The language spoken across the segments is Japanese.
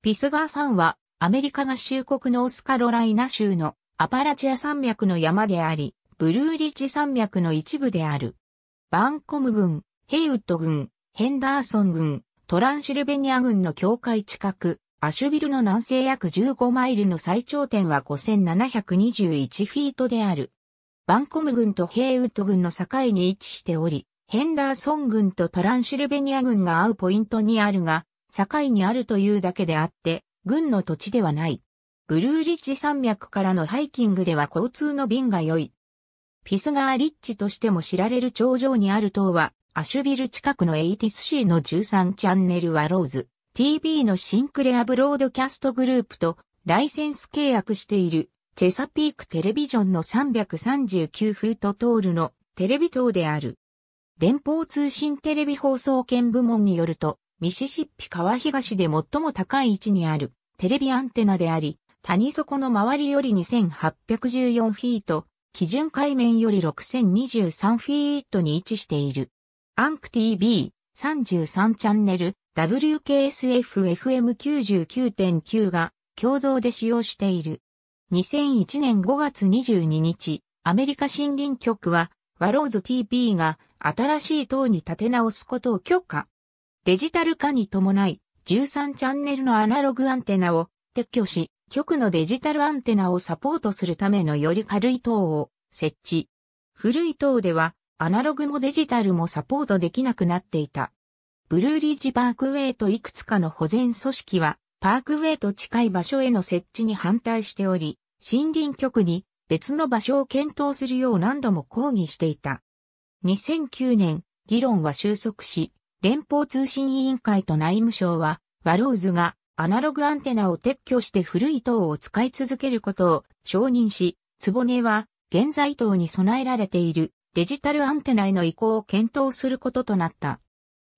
ピスガー山は、アメリカ合衆国のオスカロライナ州のアパラチア山脈の山であり、ブルーリッジ山脈の一部である。バンコム郡、ヘイウッド郡、ヘンダーソン郡、トランシルベニア郡の境界近く、アシュビルの南西約15マイルの最頂点は5721フィートである。バンコム郡とヘイウッド郡の境に位置しており、ヘンダーソン郡とトランシルベニア郡が合うポイントにあるが、境にあるというだけであって、軍の土地ではない。ブルーリッジ山脈からのハイキングでは交通の便が良い。ピスガーリッジとしても知られる頂上にある塔は、アシュビル近くのエイティス C の13チャンネルワローズ、TV のシンクレアブロードキャストグループとライセンス契約している、チェサピークテレビジョンの339フートトールのテレビ塔である。連邦通信テレビ放送権部門によると、ミシシッピ川東で最も高い位置にあるテレビアンテナであり、谷底の周りより2814フィート、基準海面より6023フィートに位置している。アンク TV 33チャンネル WKSFFM99.9 が共同で使用している。2001年5月22日、アメリカ森林局は、ワローズ TV が新しい塔に建て直すことを許可。デジタル化に伴い、13チャンネルのアナログアンテナを撤去し、局のデジタルアンテナをサポートするためのより軽い塔を設置。古い塔では、アナログもデジタルもサポートできなくなっていた。ブルーリッジパークウェイといくつかの保全組織は、パークウェイと近い場所への設置に反対しており、森林局に別の場所を検討するよう何度も抗議していた。2009年、議論は収束し、連邦通信委員会と内務省は、ワローズがアナログアンテナを撤去して古い塔を使い続けることを承認し、ねは現在塔に備えられているデジタルアンテナへの移行を検討することとなった。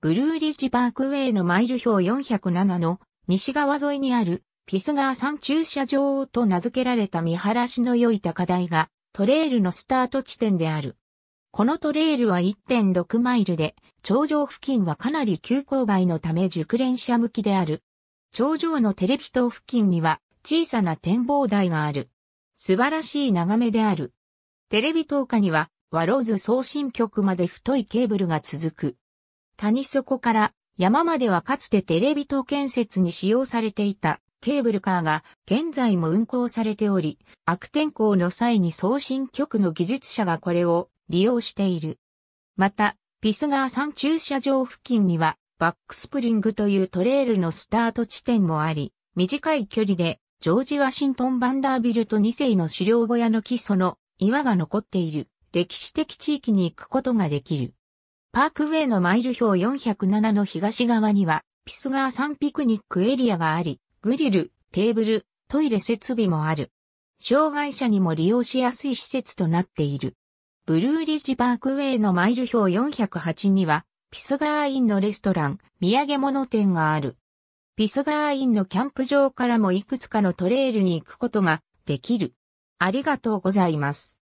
ブルーリッジパークウェイのマイル表407の西側沿いにあるピスガー山駐車場と名付けられた見晴らしの良い高台がトレイルのスタート地点である。このトレイルは1.6マイルで、頂上付近はかなり急勾配のため熟練者向きである。頂上のテレビ塔付近には小さな展望台がある。素晴らしい眺めである。テレビ塔下には、ワローズ送信局まで太いケーブルが続く。谷底から山まではかつてテレビ塔建設に使用されていたケーブルカーが現在も運行されており、悪天候の際に送信局の技術者がこれを利用している。また、ピスガー山駐車場付近には、バックスプリングというトレイルのスタート地点もあり、短い距離で、ジョージ・ワシントン・バンダービルト2世の狩猟小屋の基礎の岩が残っている歴史的地域に行くことができる。パークウェイのマイル表407の東側には、ピスガー山ピクニックエリアがあり、グリル、テーブル、トイレ設備もある。障害者にも利用しやすい施設となっている。ブルーリッジパークウェイのマイル表408には、ピスガーインのレストラン、土産物店がある。ピスガーインのキャンプ場からもいくつかのトレイルに行くことができる。ありがとうございます。